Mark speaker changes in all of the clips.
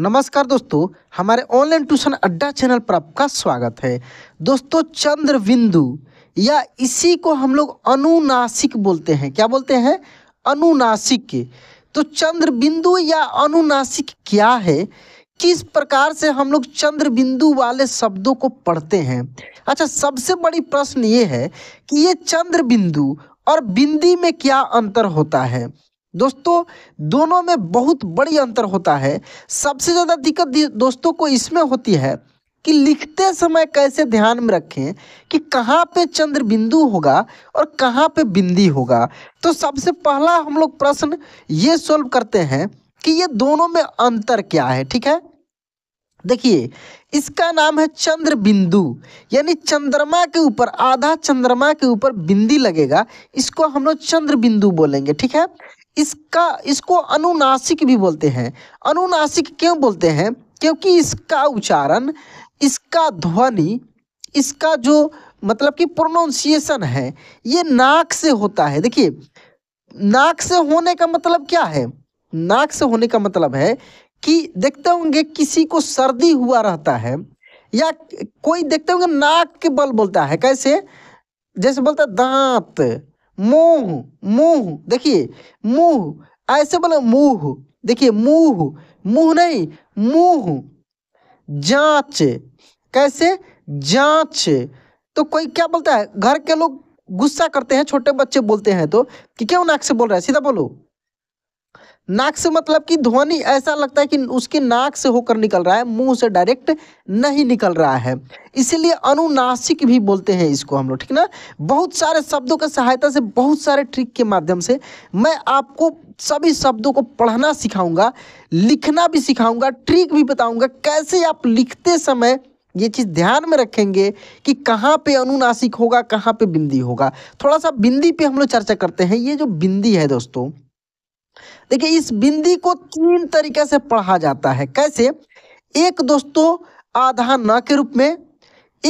Speaker 1: नमस्कार दोस्तों हमारे ऑनलाइन ट्यूशन अड्डा चैनल पर आपका स्वागत है दोस्तों चंद्र बिंदु या इसी को हम लोग अनुनासिक बोलते हैं क्या बोलते हैं अनुनासिक तो चंद्र बिंदु या अनुनासिक क्या है किस प्रकार से हम लोग चंद्र बिंदु वाले शब्दों को पढ़ते हैं अच्छा सबसे बड़ी प्रश्न ये है कि ये चंद्र बिंदु और बिंदी में क्या अंतर होता है दोस्तों दोनों में बहुत बड़ी अंतर होता है सबसे ज़्यादा दिक्कत दोस्तों को इसमें होती है कि लिखते समय कैसे ध्यान में रखें कि कहाँ पे चंद्र बिंदु होगा और कहाँ पे बिंदी होगा तो सबसे पहला हम लोग प्रश्न ये सॉल्व करते हैं कि ये दोनों में अंतर क्या है ठीक है देखिए इसका नाम है चंद्र बिंदु यानी चंद्रमा के ऊपर आधा चंद्रमा के ऊपर बिंदी लगेगा इसको हम लोग चंद्र बिंदु बोलेंगे ठीक है इसका इसको अनुनासिक भी बोलते हैं अनुनासिक क्यों बोलते हैं क्योंकि इसका उच्चारण इसका ध्वनि इसका जो मतलब कि प्रोनाउंसिएशन है ये नाक से होता है देखिए नाक से होने का मतलब क्या है नाक से होने का मतलब है कि देखते होंगे किसी को सर्दी हुआ रहता है या कोई देखते होंगे नाक के बल बोलता है कैसे जैसे बोलता है दांत मुंह मुंह देखिए मुंह ऐसे बोले मुंह देखिए मुंह मुंह नहीं मुंह जांच कैसे जांच तो कोई क्या बोलता है घर के लोग गुस्सा करते हैं छोटे बच्चे बोलते हैं तो कि क्यों नाक से बोल रहा है सीधा बोलो नाक से मतलब कि ध्वनि ऐसा लगता है कि उसके नाक से होकर निकल रहा है मुंह से डायरेक्ट नहीं निकल रहा है इसीलिए अनुनासिक भी बोलते हैं इसको हम लोग ठीक ना बहुत सारे शब्दों की सहायता से बहुत सारे ट्रिक के माध्यम से मैं आपको सभी शब्दों को पढ़ना सिखाऊंगा लिखना भी सिखाऊंगा ट्रिक भी बताऊंगा कैसे आप लिखते समय ये चीज़ ध्यान में रखेंगे कि कहाँ पे अनुनासिक होगा कहाँ पे बिंदी होगा थोड़ा सा बिंदी पे हम लोग चर्चा करते हैं ये जो बिंदी है दोस्तों देखिए इस बिंदी को तीन तरीके से पढ़ा जाता है कैसे एक दोस्तों आधा न के रूप में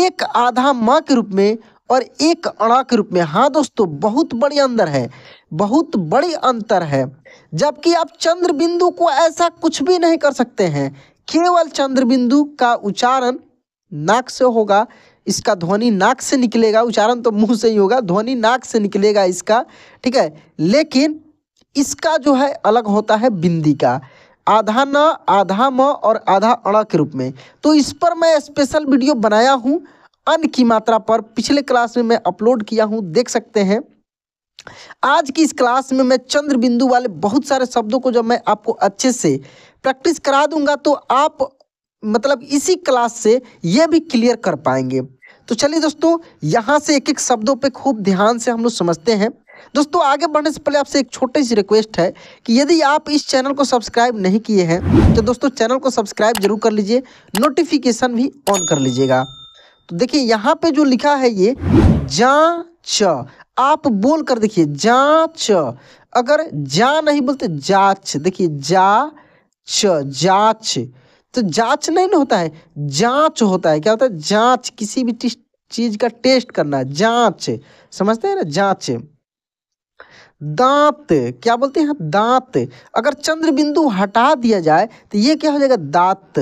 Speaker 1: एक आधा माँ के रूप में और एक अणा के रूप में हाँ दोस्तों बहुत बड़ी अंदर है बहुत बड़ी अंतर है जबकि आप चंद्र बिंदु को ऐसा कुछ भी नहीं कर सकते हैं केवल चंद्र बिंदु का उच्चारण नाक से होगा इसका ध्वनि नाक से निकलेगा उच्चारण तो मुंह से ही होगा ध्वनि नाक से निकलेगा इसका ठीक है लेकिन इसका जो है अलग होता है बिंदी का आधा न आधा म और आधा अण के रूप में तो इस पर मैं स्पेशल वीडियो बनाया हूँ अन की मात्रा पर पिछले क्लास में मैं अपलोड किया हूँ देख सकते हैं आज की इस क्लास में मैं चंद्र बिंदु वाले बहुत सारे शब्दों को जब मैं आपको अच्छे से प्रैक्टिस करा दूंगा तो आप मतलब इसी क्लास से यह भी क्लियर कर पाएंगे तो चलिए दोस्तों यहाँ से एक एक शब्दों पे खूब ध्यान से हम लोग समझते हैं दोस्तों आगे बढ़ने से पहले आपसे एक छोटी सी रिक्वेस्ट है कि यदि आप इस चैनल को सब्सक्राइब नहीं किए हैं तो दोस्तों चैनल को सब्सक्राइब जरूर कर लीजिए नोटिफिकेशन भी ऑन कर लीजिएगा तो देखिए यहाँ पे जो लिखा है ये जा च आप बोल कर देखिए जा च अगर जा नहीं बोलते जाच देखिए जा च जाच तो जाँच नहीं होता है जाँच होता है क्या होता है जाँच किसी भी चीज का टेस्ट करना जांच समझते हैं ना जांच दांत क्या बोलते हैं दांत अगर चंद्र बिंदु हटा दिया जाए तो ये क्या हो जाएगा दांत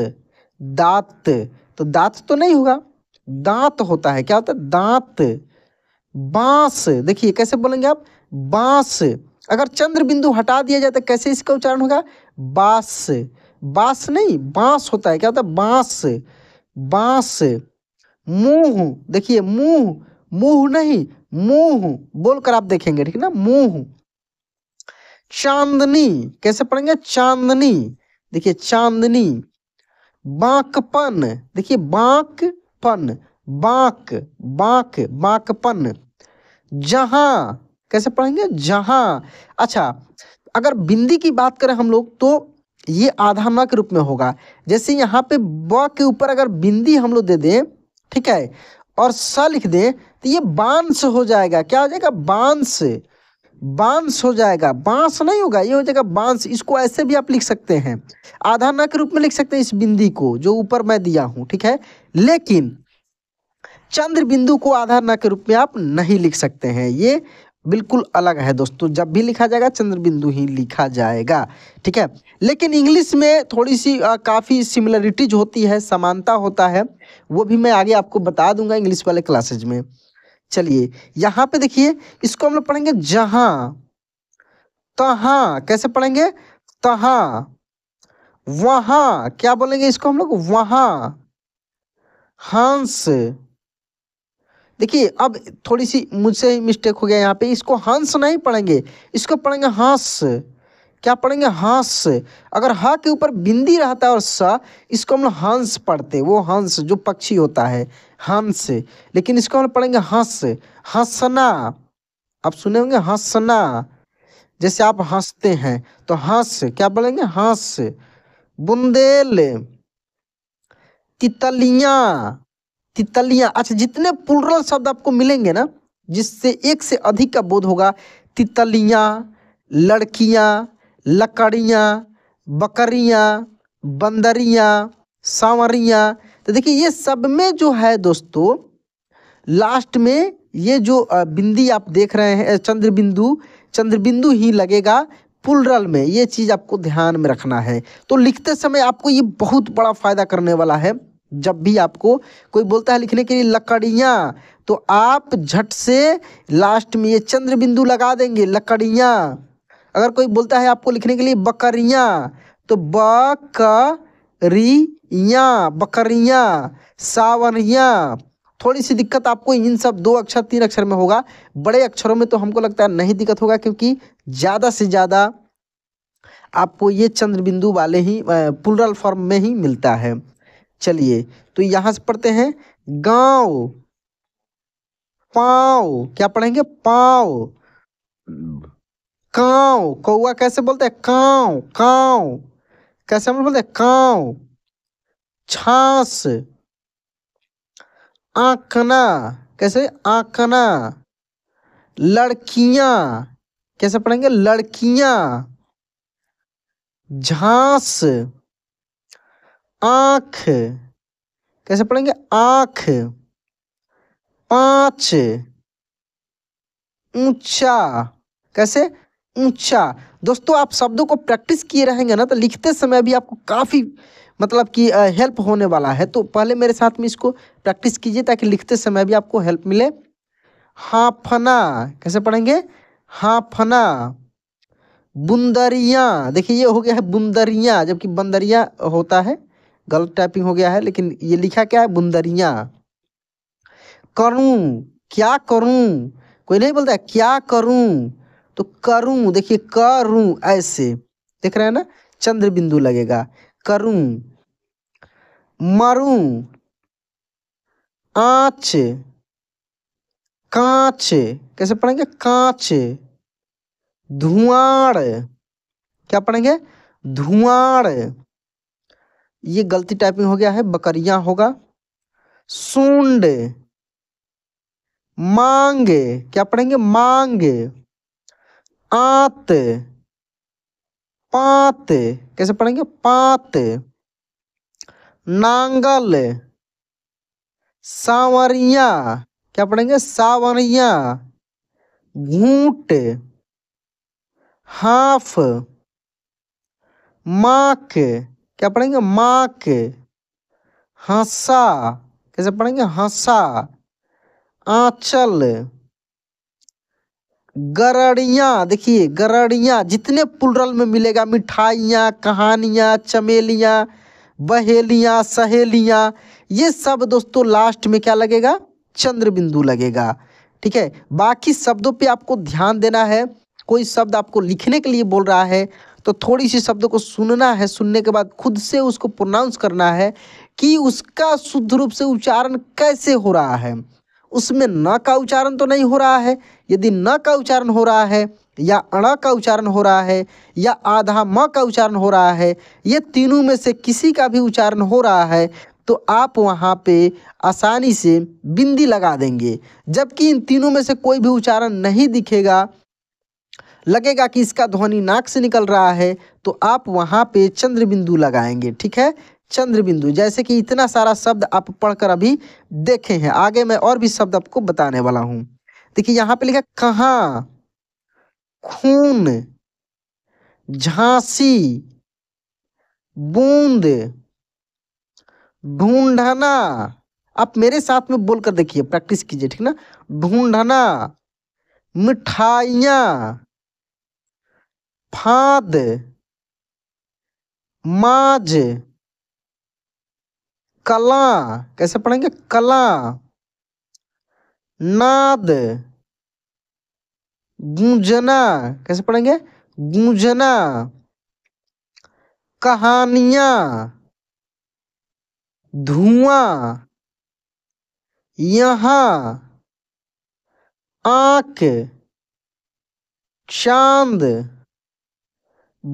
Speaker 1: दांत तो दांत तो नहीं होगा दांत होता है क्या होता है दांत बांस देखिए कैसे बोलेंगे आप बांस अगर चंद्र बिंदु हटा दिया जाए तो कैसे इसका उच्चारण होगा बांस बांस नहीं बांस होता है क्या होता है बांस बांस मुंह देखिए मुंह मुंह नहीं मुंह बोलकर आप देखेंगे ठीक है ना मुंह चांदनी कैसे पढ़ेंगे चांदनी देखिए चांदनी बाकपन देखिए बाकपन बाक बाक बाकपन जहां कैसे पढ़ेंगे जहां अच्छा अगर बिंदी की बात करें हम लोग तो ये आधा न के रूप में होगा जैसे यहाँ पे ब के ऊपर अगर बिंदी हम लोग दे दें ठीक है और स लिख दे तो ये बांस हो जाएगा क्या हो जाएगा बांस बांस हो जाएगा बांस नहीं होगा ये हो जाएगा बांस इसको ऐसे भी आप लिख सकते हैं आधा ना के रूप में लिख सकते हैं इस बिंदी को जो ऊपर मैं दिया हूं ठीक है लेकिन चंद्र बिंदु को आधार न के रूप में आप नहीं लिख सकते हैं ये बिल्कुल अलग है दोस्तों जब भी लिखा जाएगा चंद्रबिंदु ही लिखा जाएगा ठीक है लेकिन इंग्लिश में थोड़ी सी काफ़ी सिमिलरिटीज होती है समानता होता है वो भी मैं आगे आपको बता दूंगा इंग्लिश वाले क्लासेज में चलिए यहाँ पे देखिए इसको हम लोग पढ़ेंगे जहां तहा कैसे पढ़ेंगे तहा वहां क्या बोलेंगे इसको हम लोग वहां हंस देखिए अब थोड़ी सी मुझसे मिस्टेक हो गया यहाँ पे इसको हंस नहीं पढ़ेंगे इसको पढ़ेंगे हंस क्या पढ़ेंगे हंस अगर ह के ऊपर बिंदी रहता है और स इसको हम लोग हंस पढ़ते वो हंस जो पक्षी होता है हंस लेकिन इसको हम पढ़ेंगे हंस हंसना आप सुने होंगे हंसना जैसे आप हंसते हैं तो हंस क्या बोलेंगे हंस बुंदेल तितलियां तितलियां अच्छा जितने पुलरल शब्द आपको मिलेंगे ना जिससे एक से अधिक का बोध होगा तितलियाँ लड़कियाँ लकड़ियाँ बकरियाँ बंदरियाँ सांवरियां तो देखिए ये सब में जो है दोस्तों लास्ट में ये जो बिंदी आप देख रहे हैं चंद्र बिंदु चंद्र बिंदु ही लगेगा पुलरल में ये चीज़ आपको ध्यान में रखना है तो लिखते समय आपको ये बहुत बड़ा फ़ायदा करने वाला है जब भी आपको कोई बोलता है लिखने के लिए लकड़ियाँ तो आप झट से लास्ट में ये चंद्र बिंदु लगा देंगे लकड़ियाँ अगर कोई बोलता है आपको लिखने के लिए बकरियाँ तो बकरियाँ बकरियाँ सावरियाँ थोड़ी सी दिक्कत आपको इन सब दो अक्षर तीन अक्षर में होगा बड़े अक्षरों में तो हमको लगता है नहीं दिक्कत होगा क्योंकि ज़्यादा से ज़्यादा आपको ये चंद्र बिंदु वाले ही पुलरल फॉर्म में ही मिलता है चलिए तो यहां से पढ़ते हैं गांव पाओ क्या पढ़ेंगे पाओ काव कौआ कैसे बोलते हैं काव काव कैसे हम बोलते हैं काव छास आंकना कैसे आखना लड़कियां कैसे पढ़ेंगे लड़कियां झांस आँख कैसे पढ़ेंगे आंख पांच ऊंचा कैसे ऊंचा दोस्तों आप शब्दों को प्रैक्टिस किए रहेंगे ना तो लिखते समय भी आपको काफ़ी मतलब कि हेल्प होने वाला है तो पहले मेरे साथ में इसको प्रैक्टिस कीजिए ताकि लिखते समय भी आपको हेल्प मिले हाफना कैसे पढ़ेंगे हाफना बुंदरिया देखिए ये हो गया है बुंदरिया जबकि बंदरिया होता है गलत टाइपिंग हो गया है लेकिन ये लिखा क्या है बुंदरिया करूं क्या करूं कोई नहीं बोलता है क्या करूं तो करूं देखिए करूं ऐसे देख रहे हैं ना चंद्र बिंदु लगेगा करूं मरूं आच कांच कैसे पढ़ेंगे कांच धुआड़ क्या पढ़ेंगे धुआड़ ये गलती टाइपिंग हो गया है बकरिया होगा सूंड मांगे क्या पढ़ेंगे मांगे आत पात कैसे पढ़ेंगे पात नांगल सावरिया क्या पढ़ेंगे सावरिया घूट हाफ माक क्या पढ़ेंगे माक हंसा कैसे पढ़ेंगे हंसा आंचल गरड़िया देखिए गरड़िया जितने पुलरल में मिलेगा मिठाइयाँ कहानियाँ चमेलियाँ बहेलियाँ सहेलियाँ ये सब दोस्तों लास्ट में क्या लगेगा चंद्र बिंदु लगेगा ठीक है बाकी शब्दों पे आपको ध्यान देना है कोई शब्द आपको लिखने के लिए बोल रहा है तो थोड़ी सी शब्द को सुनना है सुनने के बाद खुद से उसको प्रोनाउंस करना है कि उसका शुद्ध रूप से उच्चारण कैसे हो रहा है उसमें न का उच्चारण तो नहीं हो रहा है यदि न का उच्चारण हो रहा है या अण का उच्चारण हो रहा है या आधा म का उच्चारण हो रहा है ये तीनों में से किसी का भी उच्चारण हो रहा है तो आप वहाँ पे आसानी से बिंदी लगा देंगे जबकि इन तीनों में से कोई भी उच्चारण नहीं दिखेगा लगेगा कि इसका ध्वनि नाक से निकल रहा है तो आप वहाँ पे चंद्र बिंदु लगाएंगे ठीक है चंद्र बिंदु जैसे कि इतना सारा शब्द आप पढ़कर अभी देखे हैं आगे मैं और भी शब्द आपको बताने वाला हूँ देखिए यहाँ पे लिखा कहाँ खून झांसी बूंद ढूंढना आप मेरे साथ में बोलकर देखिए प्रैक्टिस कीजिए ठीक ना ढूंढना मिठाइया भाद माज कला कैसे पढ़ेंगे कला नाद गुंजना कैसे पढ़ेंगे गुंजना कहानिया धुआं यहां आंख चांद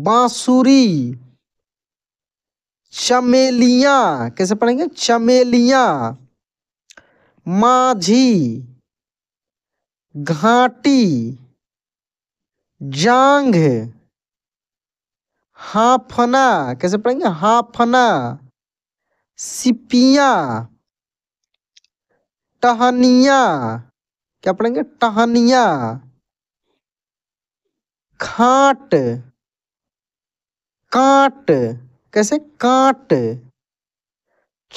Speaker 1: बांसुरी चमेलिया कैसे पढ़ेंगे चमेलिया माझी घाटी जांग हाफना कैसे पढ़ेंगे हाफना सिपिया टहनिया क्या पढ़ेंगे टहनिया खाट काट कैसे काट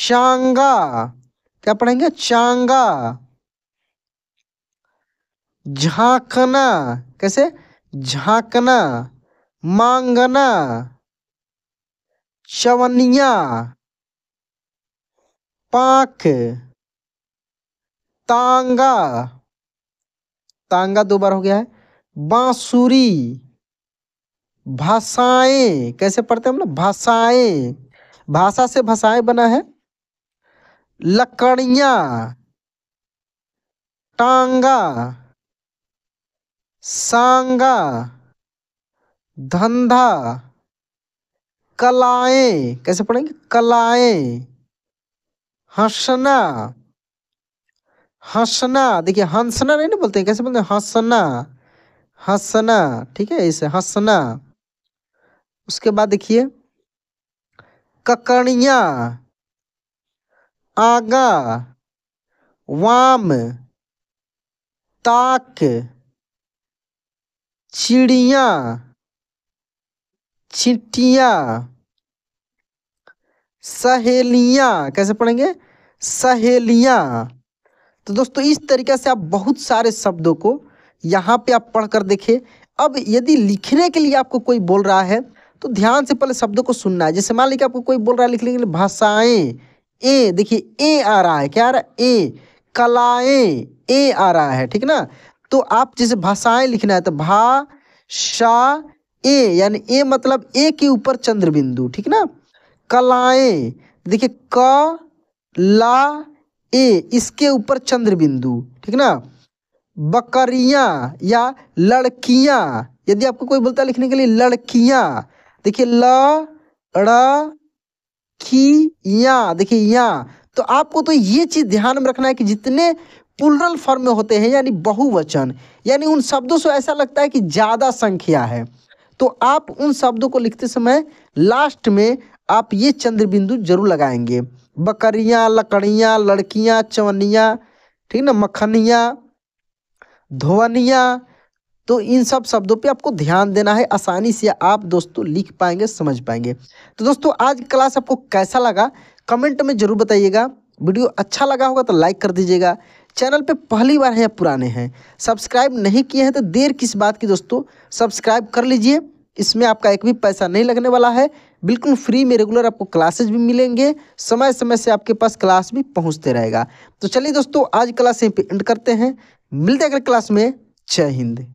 Speaker 1: चांगा क्या पढ़ेंगे चांगा झांकना कैसे झांकना मांगना चवनिया पाख तांगा तांगा दो बार हो गया है बांसुरी भाषाएं कैसे पढ़ते हैं हम लोग भाषाएं भाषा से भाषाएं बना है लकड़िया टांगा सांगा धंधा कलाएं कैसे पढ़ेंगे कलाएं हंसना हंसना देखिए हंसना नहीं ना बोलते हैं कैसे बोलते हैं हंसना हंसना ठीक है इसे हंसना उसके बाद देखिए ककड़िया आगा वाम ताक चिड़िया चिटिया सहेलिया कैसे पढ़ेंगे सहेलियां तो दोस्तों इस तरीके से आप बहुत सारे शब्दों को यहाँ पे आप पढ़कर देखें अब यदि लिखने के लिए आपको कोई बोल रहा है तो ध्यान से पहले शब्दों को सुनना है जैसे मान लीजिए आपको कोई बोल रहा है लिख लेंगे भाषाएं ए देखिए ए आ रहा है क्या आ रहा है ए कलाएं ए आ रहा है ठीक ना तो आप जैसे भाषाएं लिखना है तो भा शा ए यानी ए मतलब ए के ऊपर चंद्र बिंदु ठीक ना कलाएं देखिए क ला ए इसके ऊपर चंद्र बिंदु ठीक ना बकरियां या लड़कियां यदि आपको कोई बोलता है लिखने के लिए लड़कियां देखिए ल की या देखिए या तो आपको तो ये चीज़ ध्यान में रखना है कि जितने पुलरल फॉर्म में होते हैं यानी बहुवचन यानी उन शब्दों से ऐसा लगता है कि ज़्यादा संख्या है तो आप उन शब्दों को लिखते समय लास्ट में आप ये चंद्र बिंदु जरूर लगाएंगे बकरियां लकड़ियां लड़कियां चवनिया ठीक ना मखनिया धोवनियाँ तो इन सब शब्दों पे आपको ध्यान देना है आसानी से आप दोस्तों लिख पाएंगे समझ पाएंगे तो दोस्तों आज क्लास आपको कैसा लगा कमेंट में ज़रूर बताइएगा वीडियो अच्छा लगा होगा तो लाइक कर दीजिएगा चैनल पे पहली बार है या पुराने हैं सब्सक्राइब नहीं किए हैं तो देर किस बात की दोस्तों सब्सक्राइब कर लीजिए इसमें आपका एक भी पैसा नहीं लगने वाला है बिल्कुल फ्री में रेगुलर आपको क्लासेज भी मिलेंगे समय समय से आपके पास क्लास भी पहुँचते रहेगा तो चलिए दोस्तों आज क्लास यहीं पर एंड करते हैं मिलते अगले क्लास में जय हिंद